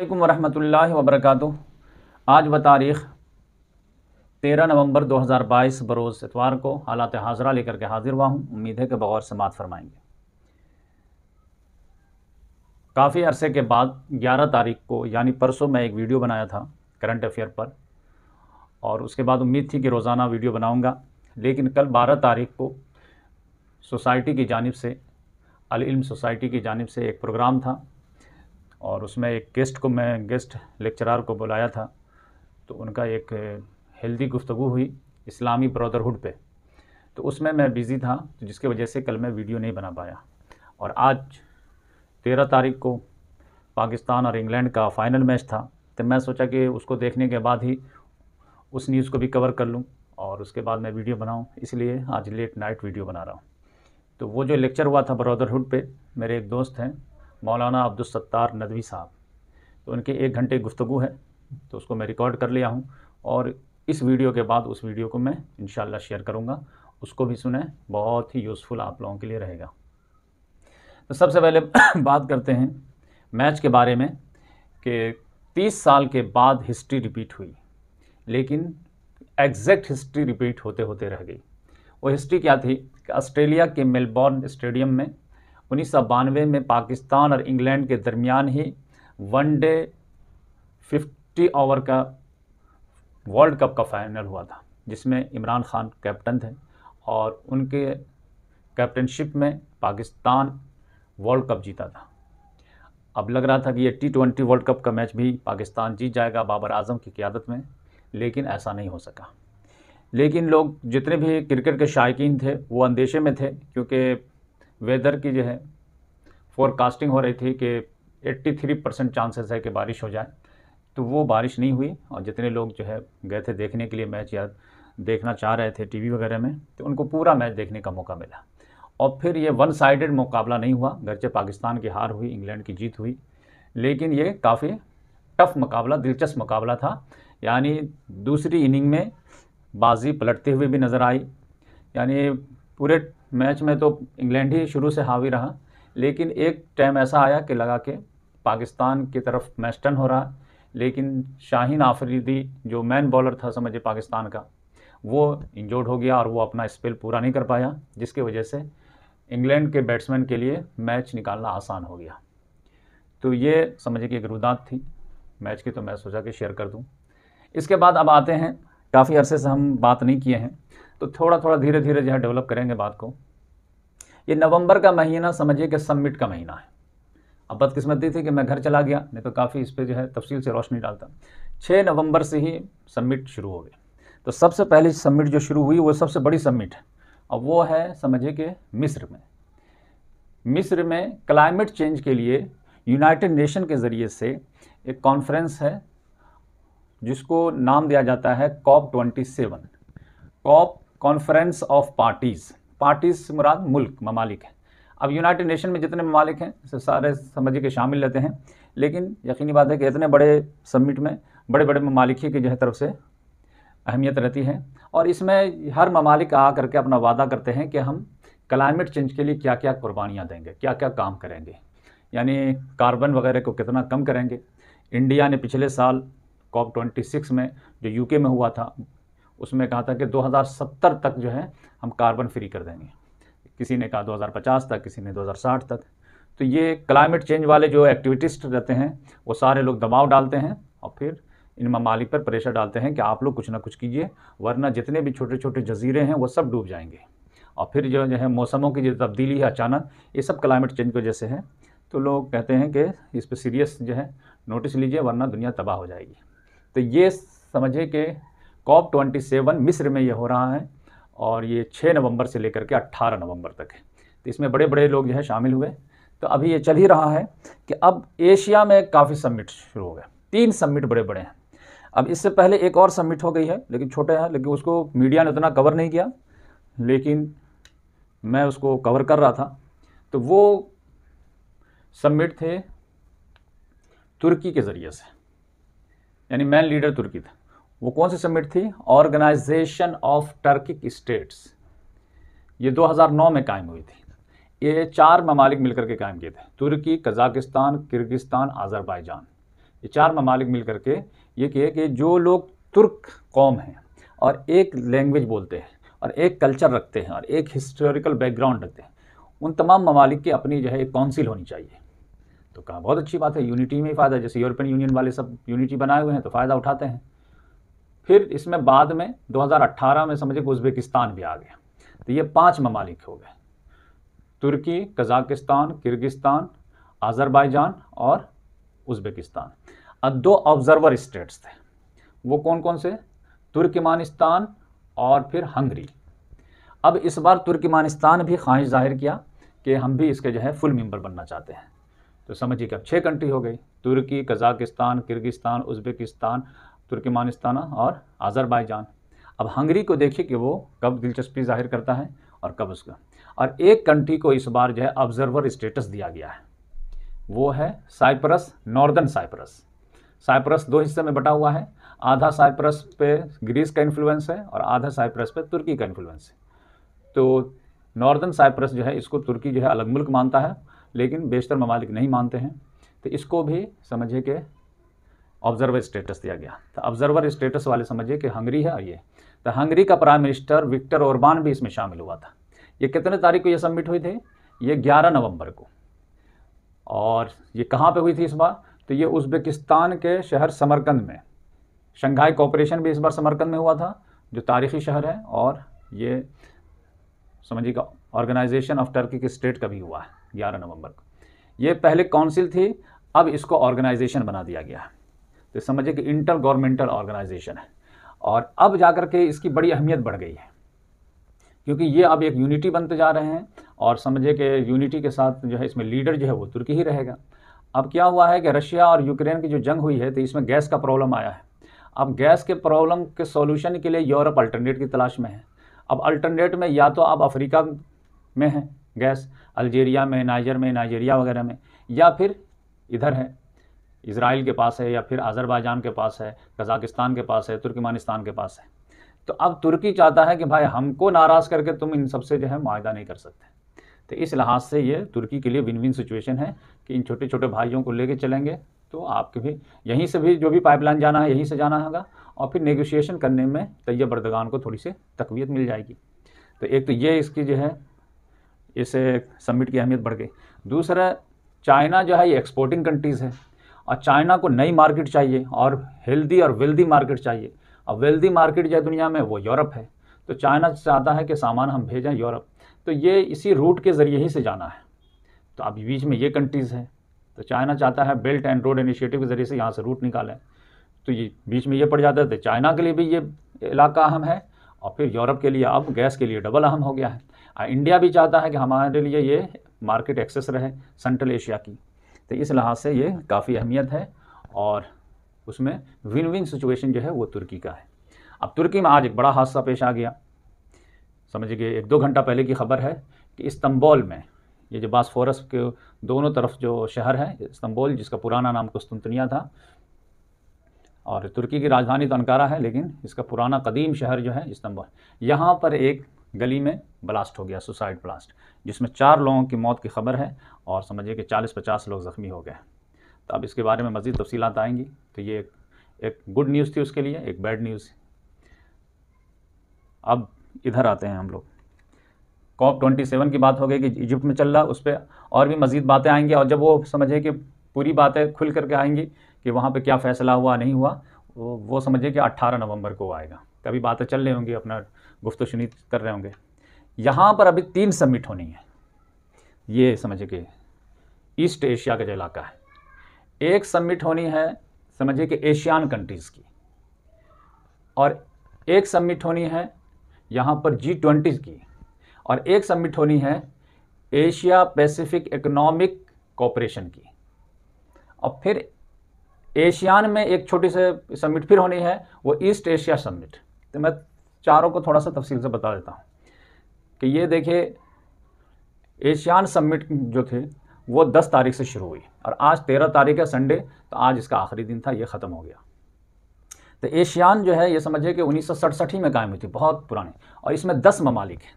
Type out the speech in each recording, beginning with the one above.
अल्लाम वरहमल वरक आज बतारीख़ तेरह नवंबर 2022 बरोज़ इतवार को हालात हाजरा लेकर के हाजिर हुआ हूँ उम्मीद है कि बगौर समात फरमाएंगे काफ़ी अरसे के बाद 11 तारीख को यानी परसों मैं एक वीडियो बनाया था करंट अफेयर पर और उसके बाद उम्मीद थी कि रोज़ाना वीडियो बनाऊँगा लेकिन कल बारह तारीख को सोसाइटी की जानब से अलम सोसाइटी की जानब से एक प्रोग्राम था और उसमें एक गेस्ट को मैं गेस्ट लेक्चरार को बुलाया था तो उनका एक हेल्दी गुफ्तु हुई इस्लामी ब्रदरहुड पे तो उसमें मैं बिज़ी था तो जिसकी वजह से कल मैं वीडियो नहीं बना पाया और आज तेरह तारीख को पाकिस्तान और इंग्लैंड का फ़ाइनल मैच था तो मैं सोचा कि उसको देखने के बाद ही उस न्यूज़ को भी कवर कर लूँ और उसके बाद मैं वीडियो बनाऊँ इसलिए आज लेट नाइट वीडियो बना रहा हूँ तो वो जो लेक्चर हुआ था ब्रदरहुड पे मेरे एक दोस्त हैं मौलाना अब्दुलसत्तार नदवी साहब तो उनके एक घंटे गुफ्तु है तो उसको मैं रिकॉर्ड कर लिया हूँ और इस वीडियो के बाद उस वीडियो को मैं इन शेयर करूँगा उसको भी सुने बहुत ही यूज़फुल आप लोगों के लिए रहेगा तो सबसे पहले बात करते हैं मैच के बारे में कि 30 साल के बाद हिस्ट्री रिपीट हुई लेकिन एग्जैक्ट हिस्ट्री रिपीट होते होते रह गई वो हिस्ट्री क्या थी कि ऑस्ट्रेलिया के मेलबॉर्न स्टेडियम में उन्नीस में पाकिस्तान और इंग्लैंड के दरमियान ही वनडे फिफ्टी ओवर का वर्ल्ड कप का फाइनल हुआ था जिसमें इमरान खान कैप्टन थे और उनके कैप्टनशिप में पाकिस्तान वर्ल्ड कप जीता था अब लग रहा था कि ये टी ट्वेंटी वर्ल्ड कप का मैच भी पाकिस्तान जीत जाएगा बाबर आजम की क्यादत में लेकिन ऐसा नहीं हो सका लेकिन लोग जितने भी क्रिकेट के शायकीन थे वो अंदेशे में थे क्योंकि वेदर की जो है फोरकास्टिंग हो रही थी कि 83 परसेंट चांसेस है कि बारिश हो जाए तो वो बारिश नहीं हुई और जितने लोग जो है गए थे देखने के लिए मैच या देखना चाह रहे थे टीवी वगैरह में तो उनको पूरा मैच देखने का मौका मिला और फिर ये वन साइडेड मुकाबला नहीं हुआ गरचे पाकिस्तान की हार हुई इंग्लैंड की जीत हुई लेकिन ये काफ़ी टफ मुकाबला दिलचस्प मुकाबला था यानी दूसरी इनिंग में बाजी पलटते हुए भी नज़र आई यानी पूरे मैच में तो इंग्लैंड ही शुरू से हावी रहा लेकिन एक टाइम ऐसा आया कि लगा के पाकिस्तान की तरफ मैच टर्न हो रहा लेकिन शाहीन आफरीदी जो मैन बॉलर था समझे पाकिस्तान का वो इंजोर्ड हो गया और वो अपना स्पेल पूरा नहीं कर पाया जिसकी वजह से इंग्लैंड के बैट्समैन के लिए मैच निकालना आसान हो गया तो ये समझिए कि एक रुदात थी मैच की तो मैं सोचा कि शेयर कर दूँ इसके बाद अब आते हैं काफ़ी अरसे से हम बात नहीं किए हैं तो थोड़ा थोड़ा धीरे धीरे जो है डेवलप करेंगे बात को ये नवंबर का महीना समझिए कि सबमिट का महीना है अब बदकिस्मती थी कि मैं घर चला गया नहीं तो काफ़ी इस पर जो है तफसील से रोशनी डालता छः नवंबर से ही सबमिट शुरू हो गए तो सबसे पहली सबमिट जो शुरू हुई वो सबसे बड़ी सबमिट है और वो है समझिए कि मिस्र में मिस्र में क्लाइमेट चेंज के लिए यूनाइटेड नेशन के ज़रिए से एक कॉन्फ्रेंस है जिसको नाम दिया जाता है COP twenty seven COP conference of parties parties से मुराद मुल्क ममालिक है अब यूनाइटेड नेशन में जितने ममालिक हैं सारे समझिए के शामिल रहते हैं लेकिन यकीनी बात है कि इतने बड़े समिट में बड़े बड़े ममालिक की जो है तरफ से अहमियत रहती है और इसमें हर ममालिक आ करके अपना वादा करते हैं कि हम क्लाइमेट चेंज के लिए क्या क्या कुर्बानियाँ देंगे क्या क्या काम करेंगे यानी कार्बन वगैरह को कितना कम करेंगे इंडिया ने पिछले साल कॉप ट्वेंटी सिक्स में जो यूके में हुआ था उसमें कहा था कि 2070 तक जो है हम कार्बन फ्री कर देंगे किसी ने कहा 2050 तक किसी ने 2060 तक तो ये क्लाइमेट चेंज वाले जो एक्टिविटिस्ट रहते हैं वो सारे लोग दबाव डालते हैं और फिर इन ममालिक पर प्रेशर डालते हैं कि आप लोग कुछ ना कुछ कीजिए वरना जितने भी छोटे छोटे जजीरे हैं वो सब डूब जाएंगे और फिर जो है मौसमों की जो तब्दीली है अचानक ये सब क्लाइमेट चेंज की वजह से है तो लोग कहते हैं कि इस पर सीरियस जो है नोटिस लीजिए वरना दुनिया तबाह हो जाएगी तो ये समझिए कि कॉप ट्वेंटी सेवन मिस्र में ये हो रहा है और ये छः नवंबर से लेकर के अट्ठारह नवंबर तक है तो इसमें बड़े बड़े लोग जो है शामिल हुए तो अभी ये चल ही रहा है कि अब एशिया में काफ़ी समिट शुरू हो गए तीन समिट बड़े बड़े हैं अब इससे पहले एक और समिट हो गई है लेकिन छोटे हैं लेकिन उसको मीडिया ने उतना कवर नहीं किया लेकिन मैं उसको कवर कर रहा था तो वो समिट थे तुर्की के ज़रिए से यानी मैन लीडर तुर्की था वो कौन सी समिट थी ऑर्गेनाइजेशन ऑफ टर्किक स्टेट्स ये 2009 में कायम हुई थी ये चार ममालिक मिलकर के कायम किए थे तुर्की कजाकिस्तान किर्गिस्तान आज़रबाईजान ये चार ममालिक मिलकर के ये किए कि जो लोग तुर्क कौम हैं और एक लैंग्वेज बोलते हैं और एक कल्चर रखते हैं और एक हिस्टोरिकल बैकग्राउंड रखते हैं उन तमाम ममालिक की अपनी जो है एक काउंसिल होनी चाहिए तो कहा बहुत अच्छी बात है यूनिटी में ही फ़ायदा जैसे यूरोपियन यूनियन वाले सब यूनिटी बनाए हुए हैं तो फ़ायदा उठाते हैं फिर इसमें बाद में 2018 में समझे कि उज्बेकिस्तान भी आ गया तो ये पांच ममालिक हो गए तुर्की कजाकिस्तान किर्गिस्तान आज़रबाईजान और उज्बेकिस्तान अब दो ऑब्जर्वर स्टेट्स थे वो कौन कौन से तुर्कमानिस्तान और फिर हंगरी अब इस बार तुर्कमानिस्तान भी ख्वाहिश जाहिर किया कि हम भी इसके जो है फुल मेंबर बनना चाहते हैं तो समझिए कि अब छः कंट्री हो गई तुर्की कजाकिस्तान किर्गिस्तान उज्बेकिस्तान तुर्कमानिस्ताना और आज़रबाईजान अब हंगरी को देखिए कि वो कब दिलचस्पी जाहिर करता है और कब उसका और एक कंट्री को इस बार जो है ऑब्जर्वर स्टेटस दिया गया है वो है साइप्रस नॉर्दर्न साइप्रस साइप्रस दो हिस्से में बटा हुआ है आधा साइप्रस पे ग्रीस का इन्फ्लुएंस है और आधा साइप्रस पे तुर्की का इन्फ्लुएंस है तो नॉर्दर्न साइप्रस जो है इसको तुर्की जो है अलग मुल्क मानता है लेकिन बेशतर ममालिक नहीं मानते हैं तो इसको भी समझिए कि ऑब्जर्वर स्टेटस दिया गया तो ऑब्जर्वर स्टेटस वाले समझिए कि हंगरी है ये तो हंगरी का प्राइम मिनिस्टर विक्टर औरबान भी इसमें शामिल हुआ था ये कितने तारीख को ये सबमिट हुई थी ये 11 नवंबर को और ये कहाँ पे हुई थी इस बार तो ये उज़्बेकिस्तान के शहर समरकंद में शंघाई कॉपरेशन भी इस बार समरकंद में हुआ था जो तारीखी शहर है और ये समझिएगा ऑर्गेनाइजेशन ऑफ टर्की के स्टेट का भी हुआ है ग्यारह नवंबर को ये पहले काउंसिल थी अब इसको ऑर्गेनाइजेशन बना दिया गया है तो समझिए कि इंटर गवर्नमेंटल ऑर्गेनाइजेशन है और अब जाकर के इसकी बड़ी अहमियत बढ़ गई है क्योंकि ये अब एक यूनिटी बनते जा रहे हैं और समझिए कि यूनिटी के साथ जो है इसमें लीडर जो है वो तुर्की ही रहेगा अब क्या हुआ है कि रशिया और यूक्रेन की जो जंग हुई है तो इसमें गैस का प्रॉब्लम आया है अब गैस के प्रॉब्लम के सॉल्यूशन के लिए यूरोप अल्टरनेट की तलाश में है अब अल्टरनेट में या तो आप अफ्रीका में हैं गैस अल्जीरिया में नाइजर में नाइजीरिया वगैरह में या फिर इधर है इसराइल के पास है या फिर आज़रबाईजान के पास है कज़ाकिस्तान के पास है तुर्कमानिस्तान के पास है तो अब तुर्की चाहता है कि भाई हमको नाराज़ करके तुम इन सबसे जो है माहा नहीं कर सकते तो इस लिहाज से ये तुर्की के लिए विन विन सिचुएशन है कि इन छोटे छोटे भाइयों को लेके चलेंगे तो आपके भी यहीं से भी जो भी पाइपलाइन जाना है यहीं से जाना होगा और फिर नेगोशिएशन करने में तैयब बर्दगान को थोड़ी सी तकवीत मिल जाएगी तो एक तो ये इसकी जो है इस समिट की अहमियत बढ़ गई दूसरा चाइना जो है ये एक्सपोर्टिंग कंट्रीज़ है और चाइना को नई मार्केट चाहिए और हेल्दी और वेल्दी मार्केट चाहिए अब वेल्दी मार्केट जो दुनिया में वो यूरोप है तो चाइना चाहता है कि सामान हम भेजें यूरोप तो ये इसी रूट के ज़रिए ही से जाना है तो अब बीच में ये कंट्रीज़ हैं तो चाइना चाहता है बेल्ट एंड रोड इनिशिएटिव के ज़रिए से यहाँ से रूट निकालें तो ये बीच में ये पड़ जाता है तो चाइना के लिए भी ये इलाका अहम है और फिर यूरोप के लिए अब गैस के लिए डबल अहम हो गया है इंडिया भी चाहता है कि हमारे लिए ये मार्केट एक्सेस रहे सेंट्रल एशिया की तो इस लिहाज से ये काफ़ी अहमियत है और उसमें विन विन सिचुएशन जो है वो तुर्की का है अब तुर्की में आज एक बड़ा हादसा पेश आ गया समझिए एक दो घंटा पहले की खबर है कि इस्तंबोल में ये जो बासफोरस के दोनों तरफ जो शहर है इस्तंबोल जिसका पुराना नाम कुस्तुनतनिया था और तुर्की की राजधानी तो अनकारा है लेकिन इसका पुराना कदीम शहर जो है इस्तंबोल यहाँ पर एक गली में ब्लास्ट हो गया सुसाइड ब्लास्ट जिसमें चार लोगों की मौत की खबर है और समझिए कि चालीस पचास लोग ज़ख्मी हो गए तो अब इसके बारे में मज़ीद तफसीत आएंगी तो ये एक, एक गुड न्यूज़ थी उसके लिए एक बैड न्यूज़ अब इधर आते हैं हम लोग कॉप ट्वेंटी सेवन की बात हो गई कि इजिप्ट में चल रहा उस पर और भी मज़ीद बातें आएँगी और जब वो समझे कि पूरी बातें खुल करके आएँगी कि वहाँ पर क्या फ़ैसला हुआ नहीं हुआ वो, वो कि अट्ठारह नवंबर को आएगा कभी बातें चल रही होंगी अपना गुफ्त शुनी कर रहे होंगे यहाँ पर अभी तीन समिट होनी है ये समझिए कि ईस्ट एशिया का जो इलाका है एक सबमिट होनी है समझिए कि एशियान कंट्रीज़ की और एक सबमिट होनी है यहाँ पर जी ट्वेंटी की और एक सबमिट होनी है एशिया पैसिफिक इकोनॉमिक कॉपरेशन की और फिर एशियान में एक छोटी से सबमिट फिर होनी है वो ईस्ट एशिया सबमिट तो मैं चारों को थोड़ा सा तफसील से बता देता हूँ कि ये देखिए एशियान समिट जो थे वो 10 तारीख से शुरू हुई और आज 13 तारीख है संडे तो आज इसका आखिरी दिन था ये ख़त्म हो गया तो एशियान जो है ये समझिए कि उन्नीस ही में कायम हुई थी बहुत पुरानी और इसमें दस ममालिक हैं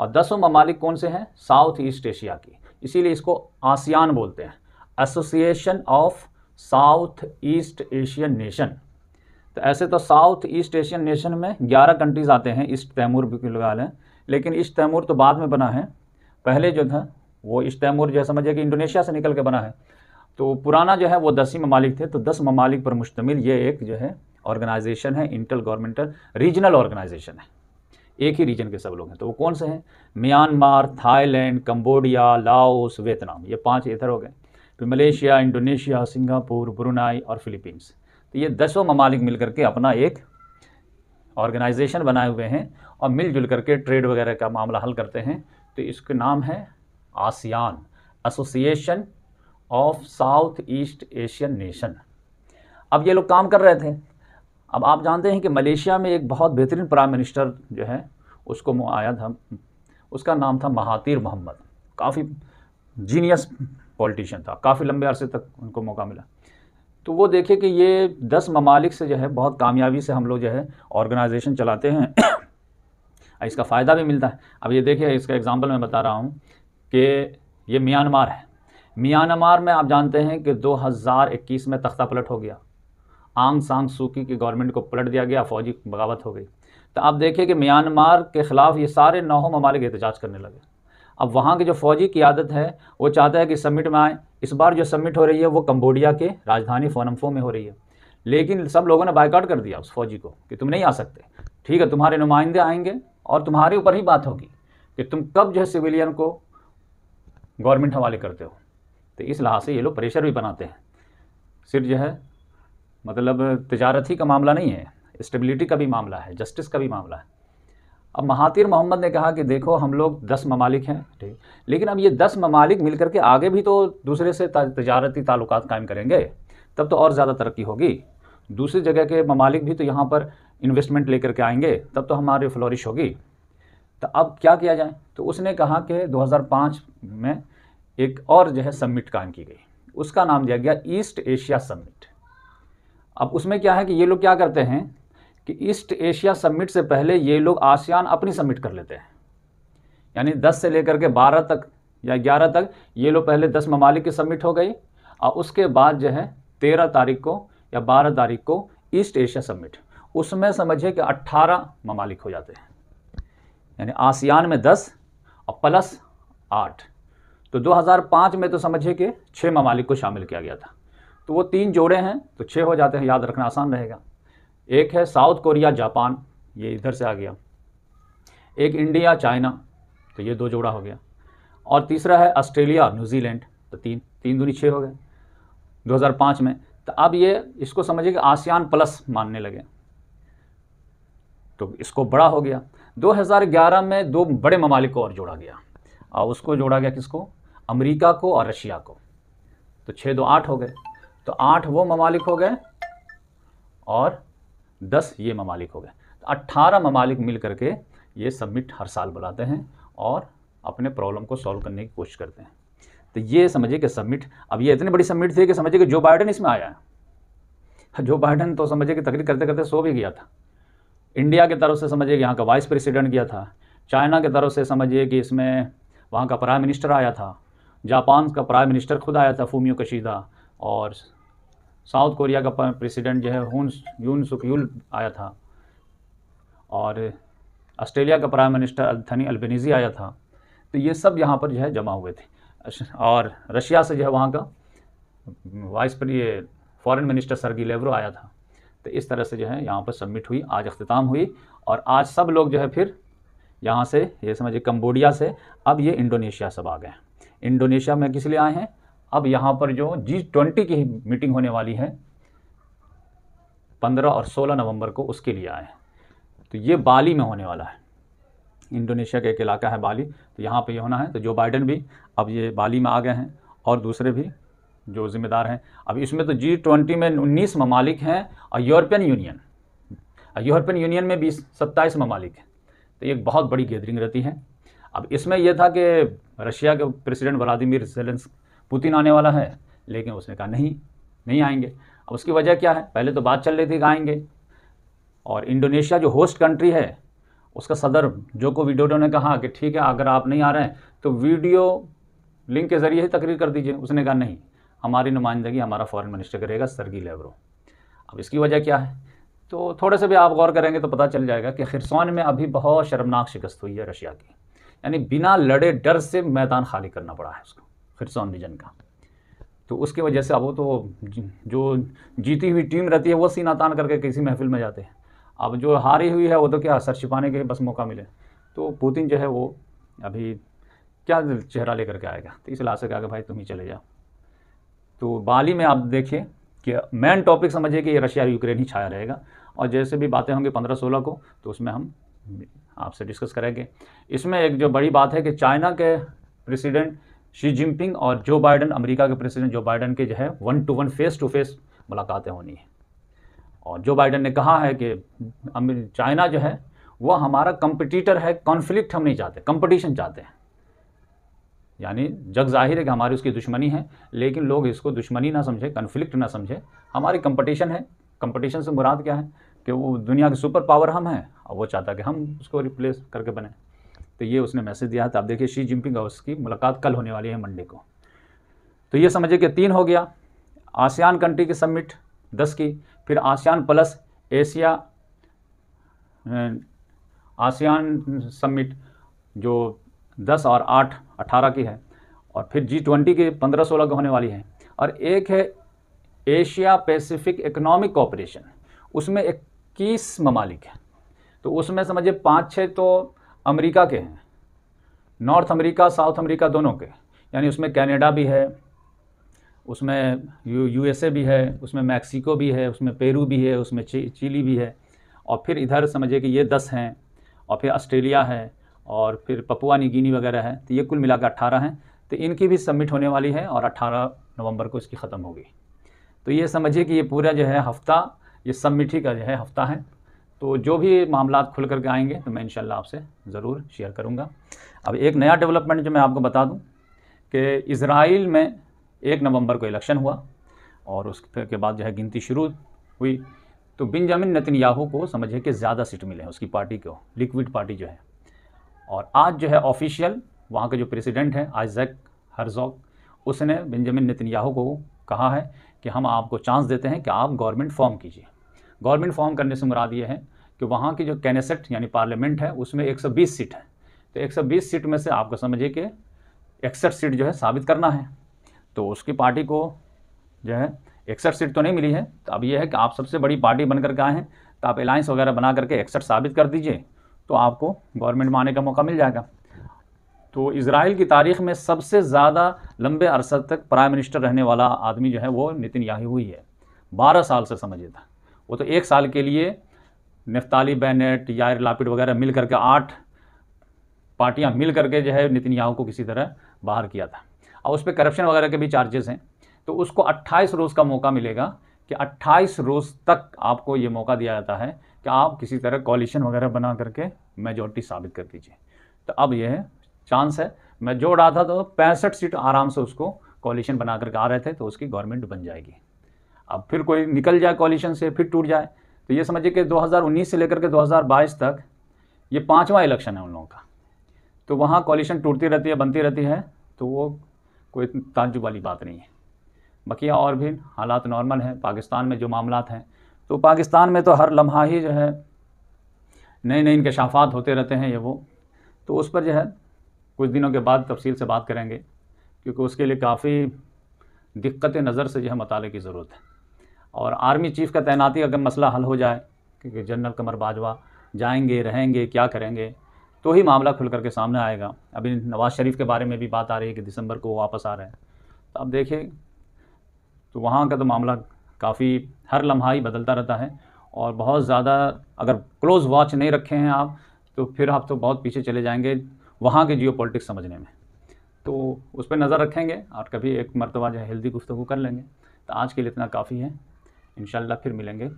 और दसों ममालिक कौन से हैं साउथ ईस्ट एशिया की इसीलिए इसको आसियान बोलते हैं association of south east Asian nation तो ऐसे तो साउथ ईस्ट एशियन नेशन में ग्यारह कंट्रीज़ आते हैं ईस्ट तैमूर भी हैं लेकिन ईस्ट तैमूर तो बाद में बना है पहले जो था वो ईस्ट तैमूर जो है समझिए कि इंडोनेशिया से निकल के बना है तो पुराना जो है वो दस ही ममालिक थे तो दस ममालिक पर मुश्तमिल ये एक जो है ऑर्गेनाइजेशन है इंटर गवर्नमेंटल रीजनल ऑर्गेनाइजेशन है एक ही रीजन के सब लोग हैं तो वो कौन से हैं Myanmar Thailand Cambodia Laos Vietnam ये पांच इधर हो गए फिर मलेशिया इंडोनेशिया सिंगापुर ब्रुनाई और फिलीपींस तो ये दसों ममालिक मिल करके अपना एक ऑर्गेनाइजेशन बनाए हुए हैं और मिलजुल करके ट्रेड वगैरह का मामला हल करते हैं तो इसके नाम है ASEAN association of south east Asian nation अब ये लोग काम कर रहे थे अब आप जानते हैं कि मलेशिया में एक बहुत बेहतरीन प्राइम मिनिस्टर जो है उसको आया था उसका नाम था महातिर मोहम्मद काफ़ी जीनियस पॉलिटिशियन था काफ़ी लंबे अरसे तक उनको मौका मिला तो वो देखे कि ये दस ममालिक से जो है बहुत कामयाबी से हम लोग जो है ऑर्गेनाइजेशन चलाते हैं इसका फ़ायदा भी मिलता है अब ये देखिए इसका एग्ज़ाम्पल मैं बता रहा हूँ कि ये म्यांमार है म्यांमार में आप जानते हैं कि 2021 में तख्ता पलट हो गया आंग सांग सूकी की गवर्नमेंट को पलट दिया गया फौजी बगावत हो गई तो आप देखिए कि म्यांमार के ख़िलाफ़ ये सारे नौ ममालिक एहतजाज करने लगे अब वहाँ के जो फौजी की आदत है वो चाहता है कि समिट में आए इस बार जो सबमिट हो रही है वो कम्बोडिया के राजधानी फोनम्फो में हो रही है लेकिन सब लोगों ने बाइकआउट कर दिया उस फौजी को कि तुम नहीं आ सकते ठीक है तुम्हारे नुमाइंदे आएंगे और तुम्हारे ऊपर ही बात होगी कि तुम कब जो है सिविलियन को गवर्नमेंट हवाले करते हो तो इस लिहाज से ये लोग प्रेशर भी बनाते हैं सिर्फ जो है मतलब तजारत ही का मामला नहीं है स्टेबिलिटी का भी मामला है जस्टिस का भी मामला है अब महातिर मोहम्मद ने कहा कि देखो हम लोग दस ममालिक हैं ठीक लेकिन अब ये दस ममालिक मिल करके आगे भी तो दूसरे से तजारती ताल्लुक कायम करेंगे तब तो और ज़्यादा तरक्की होगी दूसरी जगह के ममालिक भी तो यहाँ पर इन्वेस्टमेंट लेकर के आएंगे तब तो हमारी फ्लोरिश होगी तो अब क्या किया जाए तो उसने कहा कि 2005 में एक और जो है समिट कायम की गई उसका नाम दिया गया ईस्ट एशिया समिट अब उसमें क्या है कि ये लोग क्या करते हैं कि ईस्ट एशिया समिट से पहले ये लोग आसियान अपनी समिट कर लेते हैं यानी 10 से लेकर के 12 तक या 11 तक ये लोग पहले 10 ममालिक की समिट हो गई और उसके बाद जो है 13 तारीख को या 12 तारीख को ईस्ट एशिया समिट उसमें समझिए कि 18 ममालिक हो जाते हैं यानी आसियान में 10 और प्लस आठ तो 2005 में तो समझिए कि छः ममालिक को शामिल किया गया था तो वो तीन जोड़े हैं तो छः हो जाते हैं याद रखना आसान रहेगा एक है साउथ कोरिया जापान ये इधर से आ गया एक इंडिया चाइना तो ये दो जोड़ा हो गया और तीसरा है ऑस्ट्रेलिया न्यूजीलैंड तो तीन तीन दूनी छः हो गए 2005 में तो अब ये इसको समझिए कि आसियान प्लस मानने लगे तो इसको बड़ा हो गया 2011 में दो बड़े ममालिक को और जोड़ा गया और उसको जोड़ा गया किसको अमेरिका को और रशिया को तो छः दो आठ हो गए तो आठ वो ममालिक हो गए और दस ये ममालिक हो गए तो अट्ठारह ममालिक मिल करके ये सबमिट हर साल बुलाते हैं और अपने प्रॉब्लम को सॉल्व करने की कोशिश करते हैं तो ये समझिए कि सबमिट अब ये इतनी बड़ी सबमिट थी कि समझिए कि जो बाइडन इसमें आया है जो बाइडन तो समझिए कि तकरीर करते करते सो भी गया था इंडिया की तरफ से समझिए कि यहाँ का वाइस प्रेसिडेंट गया था चाइना की तरफ से समझिए कि इसमें वहाँ का प्राइम मिनिस्टर आया था जापान का प्राइम मिनिस्टर खुद आया था फूमियो कशीदा और साउथ कोरिया का प्रेसिडेंट जो है हुन यून सुकयुल आया था और ऑस्ट्रेलिया का प्राइम मिनिस्टर अल्थनी अल्बेनिजी आया था तो ये सब यहाँ पर जो है जमा हुए थे और रशिया से जो है वहाँ का वाइस पर फॉरेन मिनिस्टर सरगी लेवरो आया था तो इस तरह से जो है यहाँ पर सबमिट हुई आज अख्ताम हुई और आज सब लोग जो है फिर यहाँ से ये समझिए कम्बोडिया से अब ये इंडोनेशिया सब आ गए इंडोनेशिया में किस लिए आए हैं अब यहाँ पर जो जी ट्वेंटी की मीटिंग होने वाली है पंद्रह और सोलह नवंबर को उसके लिए आए हैं तो ये बाली में होने वाला है इंडोनेशिया का एक इलाका है बाली तो यहाँ पे ये होना है तो जो बाइडन भी अब ये बाली में आ गए हैं और दूसरे भी जो जिम्मेदार हैं अब इसमें तो जी ट्वेंटी में उन्नीस ममालिक हैं और यूरोपियन यूनियन यूरोपियन यूनियन में बीस सत्ताईस ममालिक हैं तो एक बहुत बड़ी गैदरिंग रहती है अब इसमें यह था कि रशिया के प्रेसिडेंट व्लादिमिर जेलेंस पुतिन आने वाला है लेकिन उसने कहा नहीं नहीं आएंगे अब उसकी वजह क्या है पहले तो बात चल रही थी कि आएंगे और इंडोनेशिया जो होस्ट कंट्री है उसका सदर जो को विडोडो ने कहा कि ठीक है अगर आप नहीं आ रहे हैं तो वीडियो लिंक के ज़रिए ही तकरीर कर दीजिए उसने कहा नहीं हमारी नुमाइंदगी हमारा फॉरेन मिनिस्टर करेगा सरगी लेवरो अब इसकी वजह क्या है तो थोड़े से भी आप गौर करेंगे तो पता चल जाएगा कि खिरसौन में अभी बहुत शर्मनाक शिकस्त हुई है रशिया की यानी बिना लड़े डर से मैदान खाली करना पड़ा है उसको फिर से ऑन रीजन का तो उसके वजह से अब वो तो जो जीती हुई टीम रहती है वो सीना तान करके किसी महफिल में जाते हैं अब जो हारी हुई है वो तो क्या सर छिपाने के बस मौका मिले तो पुतिन जो है वो अभी क्या चेहरा लेकर के आएगा तो इस लिहाज से कहा कि भाई तुम ही चले जाओ तो बाली में आप देखिए कि मेन टॉपिक समझिए कि ये रशिया यूक्रेन ही छाया रहेगा और जैसे भी बातें होंगी पंद्रह सोलह को तो उसमें हम आपसे डिस्कस करेंगे इसमें एक जो बड़ी बात है कि चाइना के प्रेसिडेंट शी जिनपिंग और जो बाइडन अमेरिका के प्रेसिडेंट जो बाइडन के जो है one to one face to face मुलाकातें होनी है और जो बाइडन ने कहा है कि चाइना जो है वो हमारा कंपटीटर है कॉन्फ्लिक्ट हम नहीं चाहते कंपटीशन चाहते हैं यानी जग जाहिर है कि हमारी उसकी दुश्मनी है लेकिन लोग इसको दुश्मनी ना समझे कन्फ्लिक्ट ना समझे हमारी कंपटीशन है कंपटीशन से मुराद क्या है कि वो दुनिया के सुपर पावर हम हैं और वो चाहता है कि हम उसको रिप्लेस करके बने तो ये उसने मैसेज दिया था तो आप देखिए शी जिनपिंग और उसकी मुलाकात कल होने वाली है मंडे को तो ये समझिए कि तीन हो गया आसियान कंट्री की समिट दस की फिर ASEAN plus Asia uh, ASEAN summit जो दस और आठ अठारह की है और फिर जी ट्वेंटी की पंद्रह सोलह की होने वाली है और एक है एशिया पैसिफिक इकोनॉमिक कॉपरेशन उसमें इक्कीस ममालिक है तो उसमें समझिए पाँच छः तो अमेरिका के हैं नॉर्थ अमेरिका साउथ अमेरिका दोनों के यानी उसमें कनाडा भी है उसमें यू यूएसए भी है उसमें मैक्सिको भी है उसमें पेरू भी है उसमें ची, चिली भी है और फिर इधर समझिए कि ये दस हैं और फिर ऑस्ट्रेलिया है और फिर पपुआ निगिनी वगैरह है तो ये कुल मिलाकर अट्ठारह हैं तो इनकी भी सबमिट होने वाली है और अट्ठारह नवंबर को इसकी ख़त्म होगी तो ये समझिए कि ये पूरा जो है हफ्ता ये सबमिट ही का जो है हफ्ता है तो जो भी मामला खुल करके आएंगे तो मैं इन आपसे ज़रूर शेयर करूँगा अब एक नया डेवलपमेंट जो मैं आपको बता दूँ कि इसराइल में एक नवंबर को इलेक्शन हुआ और उसके बाद जो है गिनती शुरू हुई तो बिनजामिन याहू को समझे कि ज़्यादा सीट मिले हैं उसकी पार्टी को लिक्विड पार्टी जो है और आज जो है ऑफिशियल वहाँ के जो प्रेसिडेंट हैं आइजैक हरजॉक उसने बिनजामिन याहू को कहा है कि हम आपको चांस देते हैं कि आप गवर्नमेंट फॉर्म कीजिए गवर्नमेंट फॉर्म करने से मुराद ये है कि वहाँ की जो कैनेसेट यानी पार्लियामेंट है उसमें 120 सीट है तो 120 सीट में से आपको समझिए कि इकसठ सीट जो है साबित करना है तो उसकी पार्टी को जो है इकसठ सीट तो नहीं मिली है तो अब यह है कि आप सबसे बड़ी पार्टी बनकर के आए हैं तो आप अलायंस वगैरह बना करके इकसठ साबित कर दीजिए तो आपको गवर्नमेंट में आने का मौका मिल जाएगा तो इसराइल की तारीख में सबसे ज़्यादा लंबे अरसद तक प्राइम मिनिस्टर रहने वाला आदमी जो है वो नितिन याही हुई है बारह साल से समझिए था वो तो एक साल के लिए नफ्ताली बैनेट या लापिट वगैरह मिल करके आठ पार्टियां मिल करके जो है नितिन याहू को किसी तरह बाहर किया था और उस पर करप्शन वगैरह के भी चार्जेस हैं तो उसको 28 रोज़ का मौका मिलेगा कि 28 रोज़ तक आपको ये मौका दिया जाता है कि आप किसी तरह कॉलिशन वगैरह बना करके मेजोरिटी साबित कर दीजिए तो अब यह चांस है मैं जोड़ रहा था तो पैंसठ सीट आराम से उसको कॉलिशन बना करके आ रहे थे तो उसकी गवर्नमेंट बन जाएगी अब फिर कोई निकल जाए कॉलिशन से फिर टूट जाए तो ये समझिए कि 2019 से लेकर के 2022 तक ये पाँचवा इलेक्शन है उन लोगों का तो वहाँ कॉलिशन टूटती रहती है बनती रहती है तो वो कोई ताजुब वाली बात नहीं है बाकी और भी हालात नॉर्मल हैं पाकिस्तान में जो मामला हैं तो पाकिस्तान में तो हर लम्हा ही जो है नए नए इनकशाफात होते रहते हैं ये वो तो उस पर जो है कुछ दिनों के बाद तफसील से बात करेंगे क्योंकि उसके लिए काफ़ी दिक्कत नज़र से जो है मताले की ज़रूरत है और आर्मी चीफ़ का तैनाती अगर मसला हल हो जाए क्योंकि जनरल कमर बाजवा जाएंगे रहेंगे क्या करेंगे तो ही मामला खुल करके सामने आएगा अभी नवाज़ शरीफ के बारे में भी बात आ रही है कि दिसंबर को वो वापस आ रहे हैं तो आप देखें तो वहाँ का तो मामला काफ़ी हर लम्हा ही बदलता रहता है और बहुत ज़्यादा अगर क्लोज़ वॉच नहीं रखे हैं आप तो फिर आप तो बहुत पीछे चले जाएंगे वहाँ के जियो पॉलिटिक्स समझने में तो उस पर नज़र रखेंगे और कभी एक मरतबा जो है हेल्दी गुफ्तु कर लेंगे तो आज के लिए इतना काफ़ी है इनशाला फिर मिलेंगे